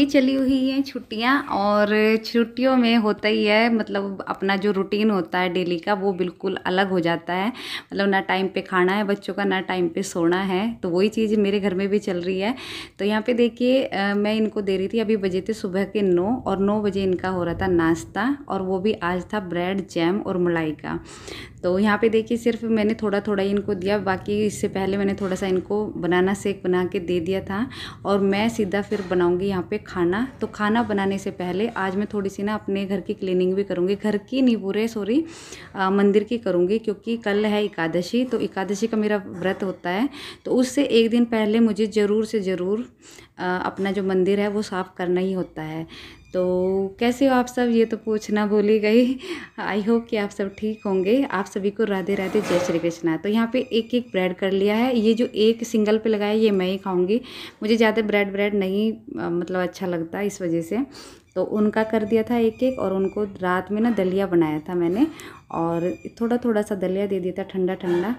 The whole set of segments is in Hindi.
अभी चली हुई हैं छुट्टियाँ और छुट्टियों में होता ही है मतलब अपना जो रूटीन होता है डेली का वो बिल्कुल अलग हो जाता है मतलब ना टाइम पे खाना है बच्चों का ना टाइम पे सोना है तो वही चीज़ मेरे घर में भी चल रही है तो यहाँ पे देखिए मैं इनको दे रही थी अभी बजे थे सुबह के नौ और नौ बजे इनका हो रहा था नाश्ता और वो भी आज था ब्रेड जैम और मलाई का तो यहाँ पे देखिए सिर्फ मैंने थोड़ा थोड़ा ही इनको दिया बाकी इससे पहले मैंने थोड़ा सा इनको बनाना सेक बना के दे दिया था और मैं सीधा फिर बनाऊँगी यहाँ पे खाना तो खाना बनाने से पहले आज मैं थोड़ी सी ना अपने घर की क्लीनिंग भी करूँगी घर की नहीं पूरे सॉरी मंदिर की करूँगी क्योंकि कल है एकादशी तो एकादशी का मेरा व्रत होता है तो उससे एक दिन पहले मुझे ज़रूर से ज़रूर अपना जो मंदिर है वो साफ़ करना ही होता है तो कैसे हो आप सब ये तो पूछना भूली गई आई होप कि आप सब ठीक होंगे आप सभी को राधे राधे जय श्री कृष्णा तो यहाँ पे एक एक ब्रेड कर लिया है ये जो एक सिंगल पे लगाया ये मैं ही खाऊंगी मुझे ज़्यादा ब्रेड ब्रेड नहीं मतलब अच्छा लगता इस वजह से तो उनका कर दिया था एक एक और उनको रात में ना दलिया बनाया था मैंने और थोड़ा थोड़ा सा दलिया दे दिया था ठंडा ठंडा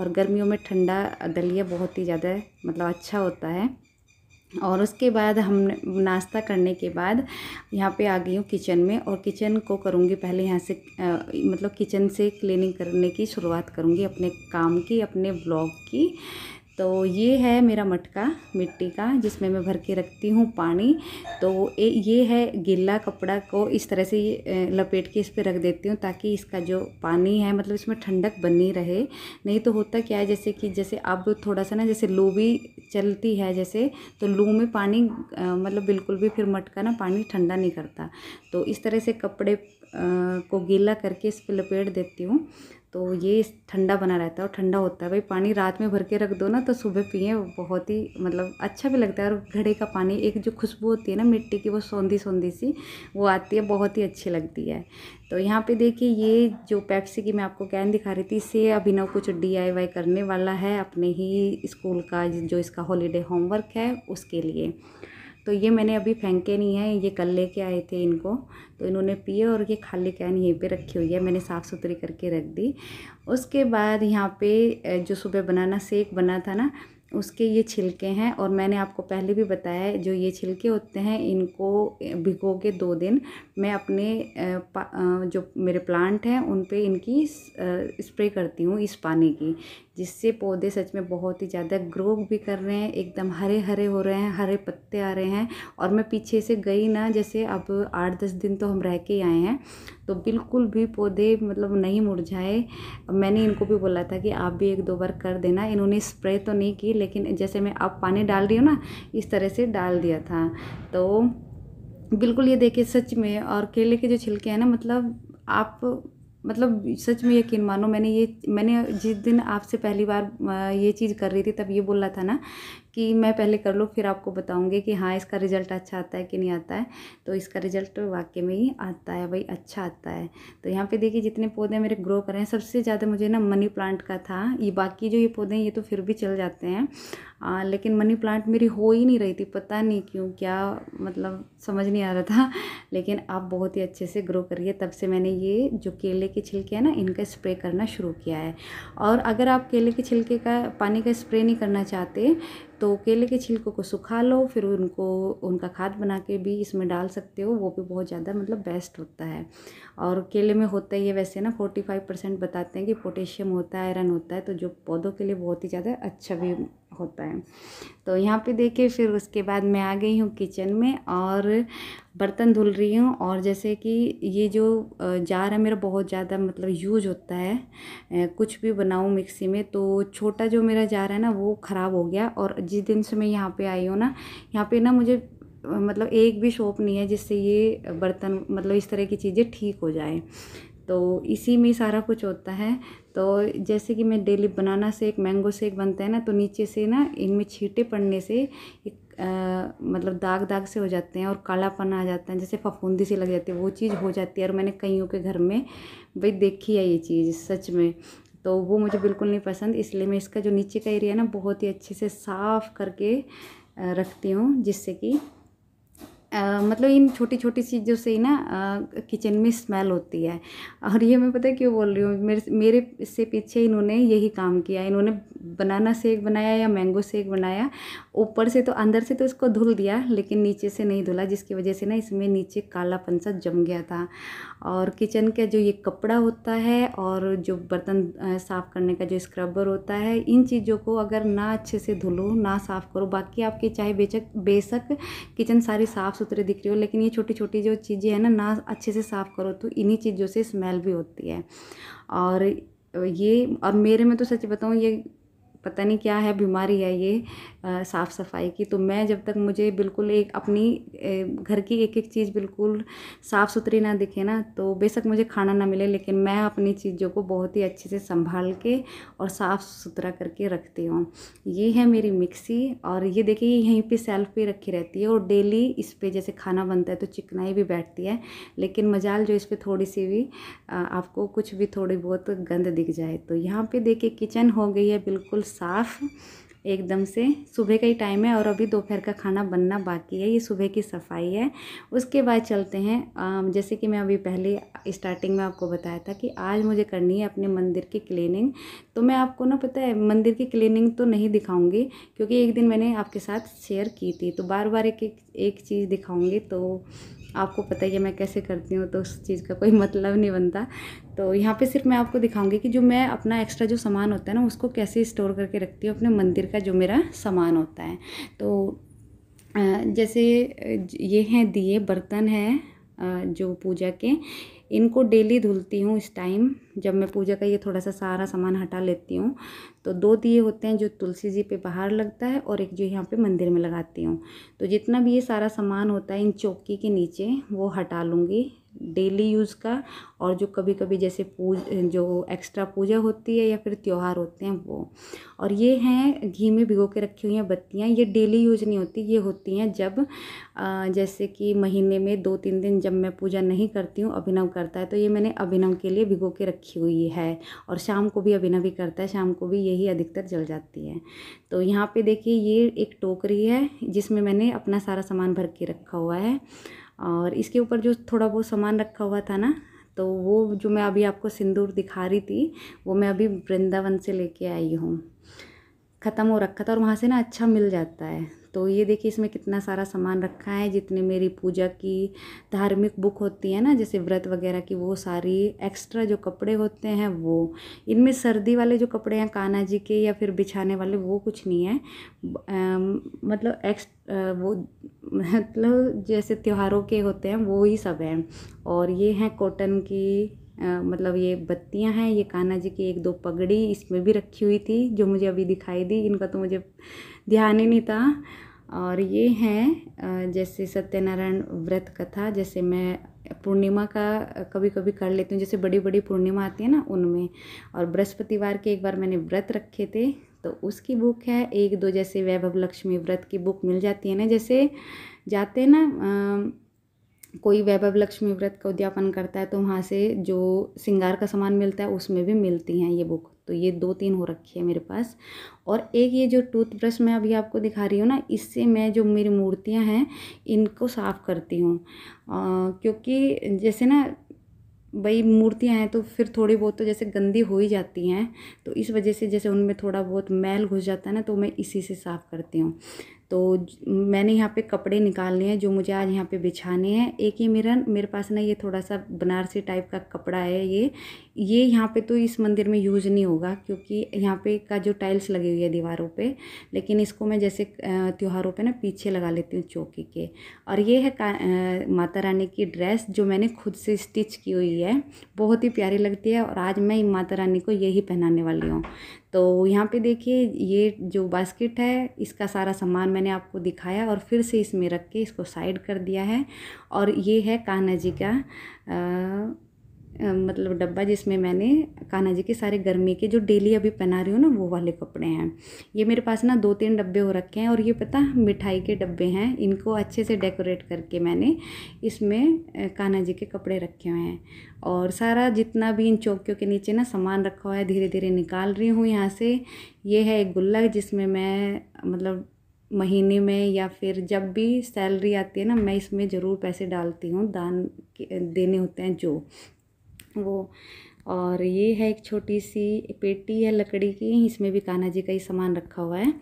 और गर्मियों में ठंडा दलिया बहुत ही ज़्यादा मतलब अच्छा होता है और उसके बाद हम नाश्ता करने के बाद यहाँ पे आ गई हूँ किचन में और किचन को करूँगी पहले यहाँ से आ, मतलब किचन से क्लीनिंग करने की शुरुआत करूँगी अपने काम की अपने ब्लॉग की तो ये है मेरा मटका मिट्टी का जिसमें मैं भर के रखती हूँ पानी तो ए, ये है गीला कपड़ा को इस तरह से ये लपेट के इस पर रख देती हूँ ताकि इसका जो पानी है मतलब इसमें ठंडक बनी रहे नहीं तो होता क्या है जैसे कि जैसे अब थोड़ा सा ना जैसे लू भी चलती है जैसे तो लू में पानी आ, मतलब बिल्कुल भी फिर मटका ना पानी ठंडा नहीं करता तो इस तरह से कपड़े आ, को गीला करके इस पर लपेट देती हूँ तो ये ठंडा बना रहता है और ठंडा होता है भाई पानी रात में भर के रख दो ना तो सुबह पिए बहुत ही मतलब अच्छा भी लगता है और घड़े का पानी एक जो खुशबू होती है ना मिट्टी की वो सौंधी सौंधी सी वो आती है बहुत ही अच्छी लगती है तो यहाँ पे देखिए ये जो पेप्सी की मैं आपको कैन दिखा रही थी अभी अभिनव कुछ डी करने वाला है अपने ही स्कूल का जो इसका हॉलीडे होमवर्क है उसके लिए तो ये मैंने अभी फेंके नहीं है ये कल लेके आए थे इनको तो इन्होंने पिए और ये खाली कैन यहीं पे रखी हुई है मैंने साफ़ सुथरी करके रख दी उसके बाद यहाँ पे जो सुबह बनाना सेक बना था ना उसके ये छिलके हैं और मैंने आपको पहले भी बताया जो ये छिलके होते हैं इनको भिगो के दो दिन मैं अपने जो मेरे प्लांट हैं उन पे इनकी स्प्रे करती हूँ इस पानी की जिससे पौधे सच में बहुत ही ज़्यादा ग्रो भी कर रहे हैं एकदम हरे हरे हो रहे हैं हरे पत्ते आ रहे हैं और मैं पीछे से गई ना जैसे अब आठ दस दिन तो हम रह के आए हैं तो बिल्कुल भी पौधे मतलब नहीं मुरझाए मैंने इनको भी बोला था कि आप भी एक दो बार कर देना इन्होंने स्प्रे तो नहीं की लेकिन जैसे मैं अब पानी डाल रही हूँ ना इस तरह से डाल दिया था तो बिल्कुल ये देखिए सच में और केले के जो छिलके हैं ना मतलब आप मतलब सच में यकीन मानो मैंने ये मैंने जिस दिन आपसे पहली बार ये चीज़ कर रही थी तब ये बोला था ना कि मैं पहले कर लूँ फिर आपको बताऊँगी कि हाँ इसका रिज़ल्ट अच्छा आता है कि नहीं आता है तो इसका रिज़ल्ट वाक्य में ही आता है भाई अच्छा आता है तो यहाँ पे देखिए जितने पौधे मेरे ग्रो कर रहे हैं सबसे ज़्यादा मुझे ना मनी प्लांट का था ये बाकी जो ये पौधे हैं ये तो फिर भी चल जाते हैं आ, लेकिन मनी प्लांट मेरी हो ही नहीं रही थी पता नहीं क्यों क्या मतलब समझ नहीं आ रहा था लेकिन आप बहुत ही अच्छे से ग्रो करिए तब से मैंने ये जो केले के छिलके हैं ना इनका स्प्रे करना शुरू किया है और अगर आप केले के छिलके का पानी का स्प्रे नहीं करना चाहते तो केले के छिलकों को सुखा लो फिर उनको उनका खाद बना के भी इसमें डाल सकते हो वो भी बहुत ज़्यादा मतलब बेस्ट होता है और केले में होता ही है वैसे ना फोर्टी फाइव परसेंट बताते हैं कि पोटेशियम होता है आयरन होता है तो जो पौधों के लिए बहुत ही ज़्यादा अच्छा भी होता है तो यहाँ पे देखिए फिर उसके बाद मैं आ गई हूँ किचन में और बर्तन धुल रही हूँ और जैसे कि ये जो जार है मेरा बहुत ज़्यादा मतलब यूज होता है कुछ भी बनाऊँ मिक्सी में तो छोटा जो मेरा जार है ना वो ख़राब हो गया और जिस दिन से मैं यहाँ पे आई हूँ ना यहाँ पे ना मुझे मतलब एक भी शॉप नहीं है जिससे ये बर्तन मतलब इस तरह की चीज़ें ठीक हो जाए तो इसी में सारा कुछ होता है तो जैसे कि मैं डेली बनाना सेक मैंगो सेक बनता है ना तो नीचे से ना इनमें छीटे पड़ने से एक आ, मतलब दाग दाग से हो जाते हैं और कालापन आ जाता है जैसे फफूंदी से लग जाती है वो चीज़ हो जाती है और मैंने कईयों के घर में भाई देखी है ये चीज़ सच में तो वो मुझे बिल्कुल नहीं पसंद इसलिए मैं इसका जो नीचे का एरिया ना बहुत ही अच्छे से साफ़ करके रखती हूँ जिससे कि आ, मतलब इन छोटी छोटी चीज़ों से ही ना किचन में स्मेल होती है और ये मैं पता है क्यों बोल रही हूँ मेरे मेरे से पीछे इन्होंने यही काम किया इन्होंने बनाना सेक बनाया या मैंगो सेक बनाया ऊपर से तो अंदर से तो इसको धुल दिया लेकिन नीचे से नहीं धुला जिसकी वजह से ना इसमें नीचे कालापन सा जम गया था और किचन का जो ये कपड़ा होता है और जो बर्तन साफ़ करने का जो स्क्रबर होता है इन चीज़ों को अगर ना अच्छे से धुलो ना साफ़ करो बाकी आपके चाहे बेचक बेशक किचन सारी साफ़ सुथरी दिख रही हो लेकिन ये छोटी छोटी जो चीज़ें हैं ना ना अच्छे से साफ़ करो तो इन्हीं चीज़ों से स्मेल भी होती है और ये अब मेरे में तो सच बताऊँ ये पता नहीं क्या है बीमारी है ये साफ़ सफाई की तो मैं जब तक मुझे बिल्कुल एक अपनी घर की एक एक चीज़ बिल्कुल साफ़ सुथरी ना दिखे ना तो बेशक मुझे खाना ना मिले लेकिन मैं अपनी चीज़ों को बहुत ही अच्छे से संभाल के और साफ़ सुथरा करके रखती हूँ ये है मेरी मिक्सी और ये देखिए यहीं पर सेल्फ पर रखी रहती है और डेली इस पर जैसे खाना बनता है तो चिकनाई भी बैठती है लेकिन मजाल जो इस पर थोड़ी सी भी आपको कुछ भी थोड़ी बहुत गंद दिख जाए तो यहाँ पर देखिए किचन हो गई है बिल्कुल साफ़ एकदम से सुबह का ही टाइम है और अभी दोपहर का खाना बनना बाकी है ये सुबह की सफाई है उसके बाद चलते हैं जैसे कि मैं अभी पहले स्टार्टिंग में आपको बताया था कि आज मुझे करनी है अपने मंदिर की क्लीनिंग तो मैं आपको ना पता है मंदिर की क्लीनिंग तो नहीं दिखाऊंगी क्योंकि एक दिन मैंने आपके साथ शेयर की थी तो बार बार एक एक, एक चीज़ दिखाऊँगी तो आपको पता ही है मैं कैसे करती हूँ तो उस चीज़ का कोई मतलब नहीं बनता तो यहाँ पे सिर्फ मैं आपको दिखाऊंगी कि जो मैं अपना एक्स्ट्रा जो सामान होता है ना उसको कैसे स्टोर करके रखती हूँ अपने मंदिर का जो मेरा सामान होता है तो जैसे ये हैं दिए बर्तन हैं जो पूजा के इनको डेली धुलती हूँ इस टाइम जब मैं पूजा का ये थोड़ा सा सारा सामान हटा लेती हूँ तो दो दिए होते हैं जो तुलसी जी पे बाहर लगता है और एक जो यहाँ पे मंदिर में लगाती हूँ तो जितना भी ये सारा सामान होता है इन चौकी के नीचे वो हटा लूँगी डेली यूज़ का और जो कभी कभी जैसे पूज जो एक्स्ट्रा पूजा होती है या फिर त्यौहार होते हैं वो और ये हैं घी में भिगो के रखी हुई हैं बत्तियाँ ये डेली यूज नहीं होती ये होती हैं जब जैसे कि महीने में दो तीन दिन जब मैं पूजा नहीं करती हूँ अभिनव करता है तो ये मैंने अभिनव के लिए भिगो के रखी हुई है और शाम को भी अभिनव ही करता है शाम को भी यही अधिकतर जल जाती है तो यहाँ पर देखिए ये एक टोकरी है जिसमें मैंने अपना सारा सामान भर के रखा हुआ है और इसके ऊपर जो थोड़ा बहुत सामान रखा हुआ था ना तो वो जो मैं अभी आपको सिंदूर दिखा रही थी वो मैं अभी वृंदावन से लेके आई हूँ ख़त्म हो रखा था और वहाँ से ना अच्छा मिल जाता है तो ये देखिए इसमें कितना सारा सामान रखा है जितने मेरी पूजा की धार्मिक बुक होती है ना जैसे व्रत वगैरह की वो सारी एक्स्ट्रा जो कपड़े होते हैं वो इनमें सर्दी वाले जो कपड़े हैं काना जी के या फिर बिछाने वाले वो कुछ नहीं है आ, मतलब एक्स वो मतलब जैसे त्योहारों के होते हैं वो ही सब हैं और ये हैं कॉटन की मतलब ये बत्तियां हैं ये कान्हा जी की एक दो पगड़ी इसमें भी रखी हुई थी जो मुझे अभी दिखाई दी इनका तो मुझे ध्यान ही नहीं था और ये हैं जैसे सत्यनारायण व्रत कथा जैसे मैं पूर्णिमा का कभी कभी कर लेती हूँ जैसे बड़ी बड़ी पूर्णिमा आती है ना उनमें और बृहस्पतिवार के एक बार मैंने व्रत रखे थे तो उसकी बुक है एक दो जैसे वैभव लक्ष्मी व्रत की बुक मिल जाती है ना जैसे जाते हैं ना कोई वैभव लक्ष्मी व्रत का उद्यापन करता है तो वहाँ से जो सिंगार का सामान मिलता है उसमें भी मिलती हैं ये बुक तो ये दो तीन हो रखी है मेरे पास और एक ये जो टूथब्रश मैं अभी आपको दिखा रही हूँ ना इससे मैं जो मेरी मूर्तियाँ हैं इनको साफ़ करती हूँ क्योंकि जैसे ना भाई मूर्तियाँ हैं तो फिर थोड़ी बहुत तो जैसे गंदी हो ही जाती हैं तो इस वजह से जैसे उनमें थोड़ा बहुत मैल घुस जाता है ना तो मैं इसी से साफ़ करती हूँ तो मैंने यहाँ पे कपड़े निकालने हैं जो मुझे आज यहाँ पे बिछाने हैं एक ही मेरा मेरे पास ना ये थोड़ा सा बनारसी टाइप का कपड़ा है ये ये यहाँ पे तो इस मंदिर में यूज नहीं होगा क्योंकि यहाँ पे का जो टाइल्स लगी हुई है दीवारों पे लेकिन इसको मैं जैसे त्योहारों पे ना पीछे लगा लेती हूँ चौकी के और ये है का, आ, माता रानी की ड्रेस जो मैंने खुद से स्टिच की हुई है बहुत ही प्यारी लगती है और आज मैं माता रानी को यही पहनाने वाली हूँ तो यहाँ पे देखिए ये जो बास्केट है इसका सारा सामान मैंने आपको दिखाया और फिर से इसमें रख के इसको साइड कर दिया है और ये है कान्हा जी का आ, मतलब डब्बा जिसमें मैंने कान्हा जी के सारे गर्मी के जो डेली अभी पहना रही हूँ ना वो वाले कपड़े हैं ये मेरे पास ना दो तीन डब्बे हो रखे हैं और ये पता मिठाई के डब्बे हैं इनको अच्छे से डेकोरेट करके मैंने इसमें कान्हा जी के कपड़े रखे हुए हैं और सारा जितना भी इन चौकियों के नीचे ना सामान रखा हुआ है धीरे धीरे निकाल रही हूँ यहाँ से ये है एक गुल्लक जिसमें मैं मतलब महीने में या फिर जब भी सैलरी आती है ना मैं इसमें ज़रूर पैसे डालती हूँ दान देने होते हैं जो वो और ये है एक छोटी सी पेटी है लकड़ी की इसमें भी कान्हा जी का ही सामान रखा हुआ है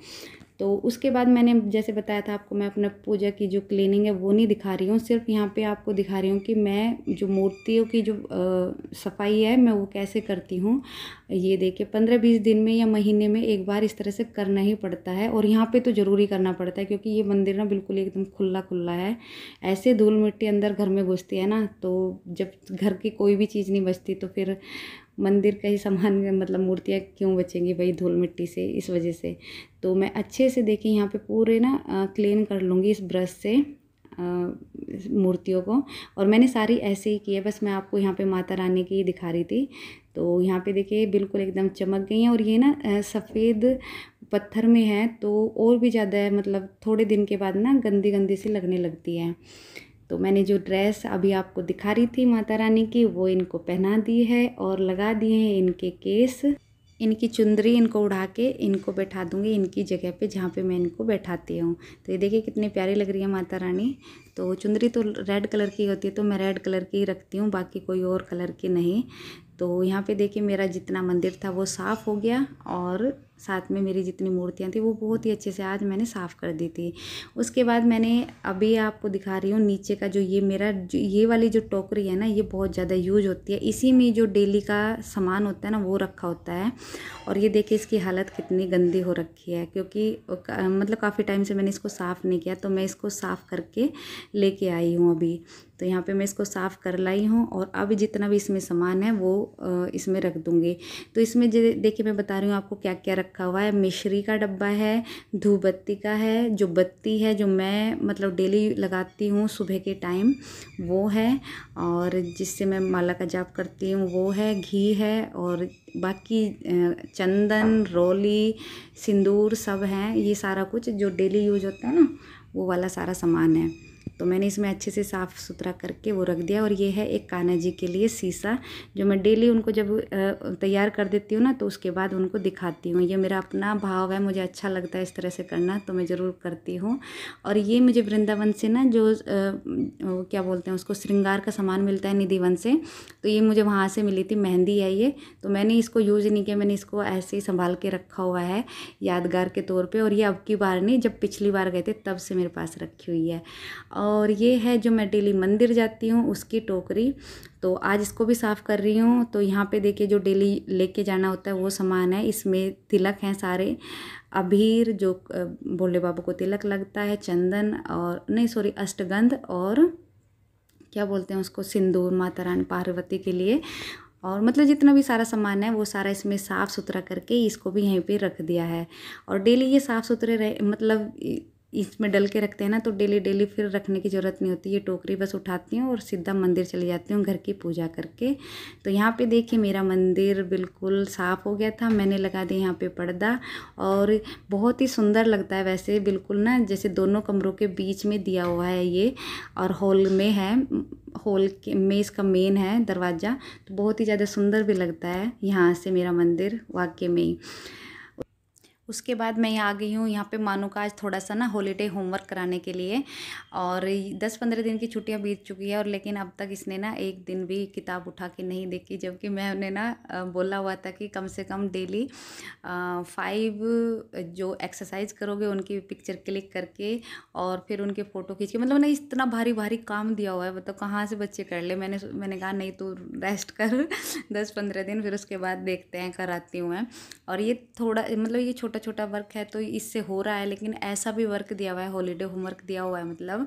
तो उसके बाद मैंने जैसे बताया था आपको मैं अपना पूजा की जो क्लीनिंग है वो नहीं दिखा रही हूँ सिर्फ यहाँ पे आपको दिखा रही हूँ कि मैं जो मूर्तियों की जो आ, सफाई है मैं वो कैसे करती हूँ ये देखिए पंद्रह बीस दिन में या महीने में एक बार इस तरह से करना ही पड़ता है और यहाँ पे तो ज़रूरी करना पड़ता है क्योंकि ये मंदिर ना बिल्कुल एकदम खुला खुला है ऐसे धूल मिट्टी अंदर घर में घुसती है ना तो जब घर की कोई भी चीज़ नहीं बचती तो फिर मंदिर का ही सामान मतलब मूर्तियाँ क्यों बचेंगी भाई धूल मिट्टी से इस वजह से तो मैं अच्छे से देखिए यहाँ पे पूरे ना क्लीन कर लूँगी इस ब्रश से मूर्तियों को और मैंने सारी ऐसे ही की है बस मैं आपको यहाँ पे माता रानी की दिखा रही थी तो यहाँ पे देखिए बिल्कुल एकदम चमक गई हैं और ये ना सफ़ेद पत्थर में है तो और भी ज़्यादा मतलब थोड़े दिन के बाद ना गंदी गंदी सी लगने लगती है तो मैंने जो ड्रेस अभी आपको दिखा रही थी माता रानी की वो इनको पहना दी है और लगा दिए हैं इनके केस इनकी चुंदरी इनको उड़ा के इनको बैठा दूंगी इनकी जगह पे जहाँ पे मैं इनको बैठाती हूँ तो ये देखिए कितनी प्यारी लग रही है माता रानी तो चुंदरी तो रेड कलर की होती है तो मैं रेड कलर की रखती हूँ बाकी कोई और कलर की नहीं तो यहाँ पे देखिए मेरा जितना मंदिर था वो साफ़ हो गया और साथ में मेरी जितनी मूर्तियाँ थी वो बहुत ही अच्छे से आज मैंने साफ़ कर दी थी उसके बाद मैंने अभी आपको दिखा रही हूँ नीचे का जो ये मेरा जो ये वाली जो टोकरी है ना ये बहुत ज़्यादा यूज होती है इसी में जो डेली का सामान होता है ना वो रखा होता है और ये देखिए इसकी हालत कितनी गंदी हो रखी है क्योंकि मतलब काफ़ी टाइम से मैंने इसको साफ़ नहीं किया तो मैं इसको साफ़ करके लेके आई हूँ अभी तो यहाँ पे मैं इसको साफ़ कर लाई हूँ और अब जितना भी इसमें सामान है वो इसमें रख दूँगी तो इसमें देखिए मैं बता रही हूँ आपको क्या क्या रखा हुआ है मिश्री का डब्बा है धूप बत्ती का है जो बत्ती है जो मैं मतलब डेली लगाती हूँ सुबह के टाइम वो है और जिससे मैं माला का जाप करती हूँ वो है घी है और बाकी चंदन रोली सिंदूर सब हैं ये सारा कुछ जो डेली यूज होता है ना वो वाला सारा सामान है तो मैंने इसमें अच्छे से साफ़ सुथरा करके वो रख दिया और ये है एक कान्हा जी के लिए शीशा जो मैं डेली उनको जब तैयार कर देती हूँ ना तो उसके बाद उनको दिखाती हूँ ये मेरा अपना भाव है मुझे अच्छा लगता है इस तरह से करना तो मैं ज़रूर करती हूँ और ये मुझे वृंदावन से ना जो क्या बोलते हैं उसको श्रृंगार का सामान मिलता है निधिवन से तो ये मुझे वहाँ से मिली थी मेहंदी है ये तो मैंने इसको यूज़ नहीं किया मैंने इसको ऐसे ही संभाल के रखा हुआ है यादगार के तौर पर और ये अब की बार नहीं जब पिछली बार गए थे तब से मेरे पास रखी हुई है और और ये है जो मैं डेली मंदिर जाती हूँ उसकी टोकरी तो आज इसको भी साफ़ कर रही हूँ तो यहाँ पे देखिए जो डेली लेके जाना होता है वो सामान है इसमें तिलक हैं सारे अबीर जो भोले बाबू को तिलक लगता है चंदन और नहीं सॉरी अष्टगंध और क्या बोलते हैं उसको सिंदूर माता रानी पार्वती के लिए और मतलब जितना भी सारा सामान है वो सारा इसमें साफ़ सुथरा करके इसको भी यहीं पे रख दिया है और डेली ये साफ़ सुथरे रहे मतलब इसमें डल के रखते हैं ना तो डेली डेली फिर रखने की ज़रूरत नहीं होती ये टोकरी बस उठाती हूँ और सीधा मंदिर चली जाती हूँ घर की पूजा करके तो यहाँ पे देखिए मेरा मंदिर बिल्कुल साफ़ हो गया था मैंने लगा दिया यहाँ पे पर्दा और बहुत ही सुंदर लगता है वैसे बिल्कुल ना जैसे दोनों कमरों के बीच में दिया हुआ है ये और हॉल में है हॉल के में इसका मेन है दरवाज़ा तो बहुत ही ज़्यादा सुंदर भी लगता है यहाँ से मेरा मंदिर वाक्य में ही उसके बाद मैं यहाँ आ गई हूँ यहाँ पे मानो का आज थोड़ा सा ना हॉलीडे होमवर्क कराने के लिए और दस पंद्रह दिन की छुट्टियाँ बीत चुकी है और लेकिन अब तक इसने ना एक दिन भी किताब उठा के नहीं देखी जबकि मैं उन्हें ना बोला हुआ था कि कम से कम डेली फाइव जो एक्सरसाइज करोगे उनकी पिक्चर क्लिक करके और फिर उनके फ़ोटो खींच के मतलब उन्हें इतना भारी भारी काम दिया हुआ है मतलब कहाँ से बच्चे कर ले मैंने मैंने कहा नहीं तो रेस्ट कर दस पंद्रह दिन फिर उसके बाद देखते हैं कराती हूँ मैं और ये थोड़ा मतलब ये छोटा छोटा वर्क है तो इससे हो रहा है लेकिन ऐसा भी वर्क दिया हुआ है हॉलीडे होमवर्क दिया हुआ है मतलब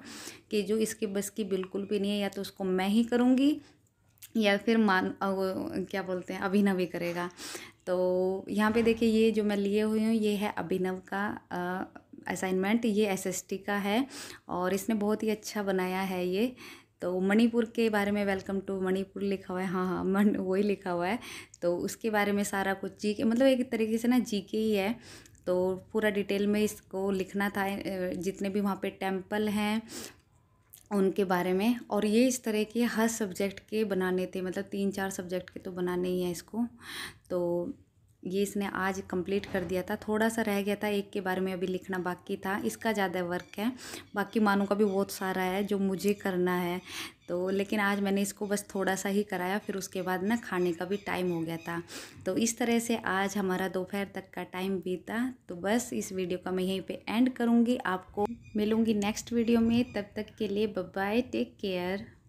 कि जो इसके बस की बिल्कुल भी नहीं है या तो उसको मैं ही करूँगी या फिर मान क्या बोलते हैं अभिनव ही करेगा तो यहाँ पे देखिए ये जो मैं लिए हुई हूँ ये है अभिनव का असाइनमेंट ये एसएसटी का है और इसने बहुत ही अच्छा बनाया है ये तो मणिपुर के बारे में वेलकम टू मणिपुर लिखा हुआ है हाँ हाँ मन वही लिखा हुआ है तो उसके बारे में सारा कुछ जी के मतलब एक तरीके से ना जी के ही है तो पूरा डिटेल में इसको लिखना था जितने भी वहाँ पे टेम्पल हैं उनके बारे में और ये इस तरह के हर सब्जेक्ट के बनाने थे मतलब तीन चार सब्जेक्ट के तो बनाने ही हैं इसको तो ये इसने आज कंप्लीट कर दिया था थोड़ा सा रह गया था एक के बारे में अभी लिखना बाकी था इसका ज़्यादा वर्क है बाकी मानों का भी बहुत सारा है जो मुझे करना है तो लेकिन आज मैंने इसको बस थोड़ा सा ही कराया फिर उसके बाद ना खाने का भी टाइम हो गया था तो इस तरह से आज हमारा दोपहर तक का टाइम बीता तो बस इस वीडियो का मैं यहीं पे एंड करूँगी आपको मिलूँगी नेक्स्ट वीडियो में तब तक के लिए बाय टेक केयर